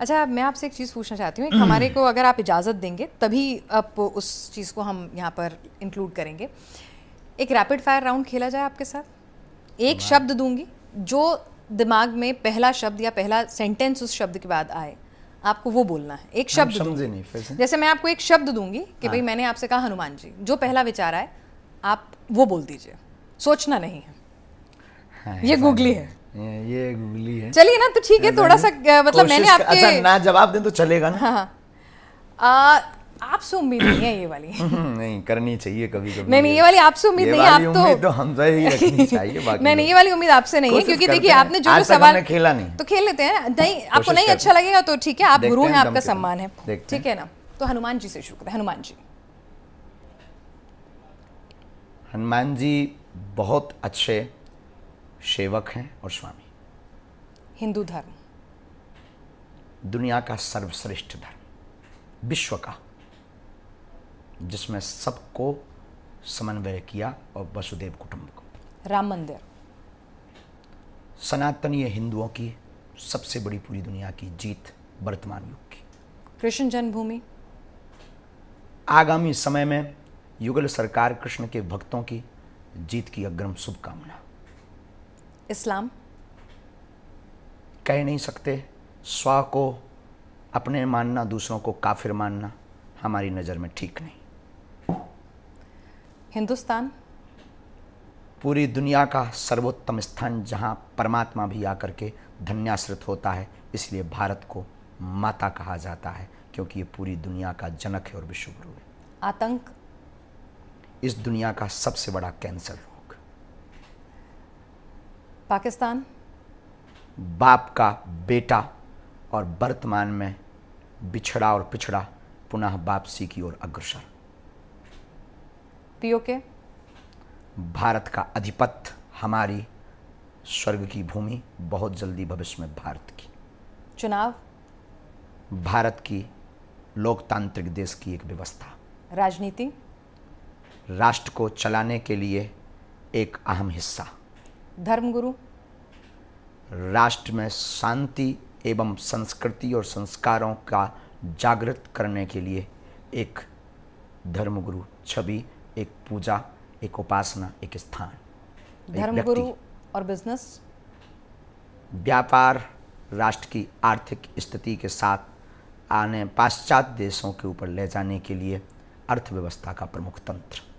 अच्छा मैं आपसे एक चीज़ पूछना चाहती हूँ हम्म। हमारे को अगर आप इजाज़त देंगे तभी आप उस चीज़ को हम यहाँ पर इंक्लूड करेंगे एक रैपिड फायर राउंड खेला जाए आपके साथ एक शब्द दूंगी जो दिमाग में पहला शब्द या पहला सेंटेंस उस शब्द के बाद आए आपको वो बोलना है एक शब्द समझे नहीं फिर से जैसे मैं आपको एक शब्द दूंगी कि भाई हाँ। मैंने आपसे कहा हनुमान जी जो पहला विचार आए आप वो बोल दीजिए सोचना नहीं है हाँ, ये गूगली है ये गुगली है चलिए ना तो ठीक है थोड़ा सा मतलब मैंने आपके अच्छा ना जवाब दें तो चलेगा ना हाँ आ, हाँ। आपसे उम्मीद नहीं है ये वाली नहीं करनी चाहिए कभी कभी नहीं नहीं ये वाली आपसे उम्मीद नहीं आप तो तो हम तो ही रखनी चाहिए बाकी नहीं नहीं ये वाली उम्मीद आपसे नहीं है क्योंकि देखिए आपने जो जो सवाल खेला नहीं तो खेल लेते हैं हाँ, नहीं आपको नहीं अच्छा लगेगा तो ठीक है आप गुरु हैं आपका सम्मान है ठीक है ना तो हनुमान जी से शुरू करते हनुमान जी हनुमान जी बहुत अच्छे सेवक हैं और स्वामी हिंदू धर्म दुनिया का सर्वश्रेष्ठ धर्म विश्व का जिसमें सबको समन्वय किया और वसुदेव कुटुंब को राम मंदिर सनातनीय हिंदुओं की सबसे बड़ी पूरी दुनिया की जीत वर्तमान युग की कृष्ण जन्मभूमि आगामी समय में युगल सरकार कृष्ण के भक्तों की जीत की अग्रम शुभकामना इस्लाम कह नहीं सकते स्वा को अपने मानना दूसरों को काफिर मानना हमारी नज़र में ठीक नहीं हिंदुस्तान पूरी दुनिया का सर्वोत्तम स्थान जहां परमात्मा भी आकर के धन्याश्रित होता है इसलिए भारत को माता कहा जाता है क्योंकि ये पूरी दुनिया का जनक है और विश्वगुरु है आतंक इस दुनिया का सबसे बड़ा कैंसर पाकिस्तान बाप का बेटा और वर्तमान में बिछड़ा और पिछड़ा पुनः वापसी की ओर अग्रसर पीओके भारत का अधिपत्य हमारी स्वर्ग की भूमि बहुत जल्दी भविष्य में भारत की चुनाव भारत की लोकतांत्रिक देश की एक व्यवस्था राजनीति राष्ट्र को चलाने के लिए एक अहम हिस्सा धर्मगुरु राष्ट्र में शांति एवं संस्कृति और संस्कारों का जागृत करने के लिए एक धर्मगुरु छवि एक पूजा एक उपासना एक स्थान धर्मगुरु और बिजनेस व्यापार राष्ट्र की आर्थिक स्थिति के साथ आने पाश्चात्य देशों के ऊपर ले जाने के लिए अर्थव्यवस्था का प्रमुख तंत्र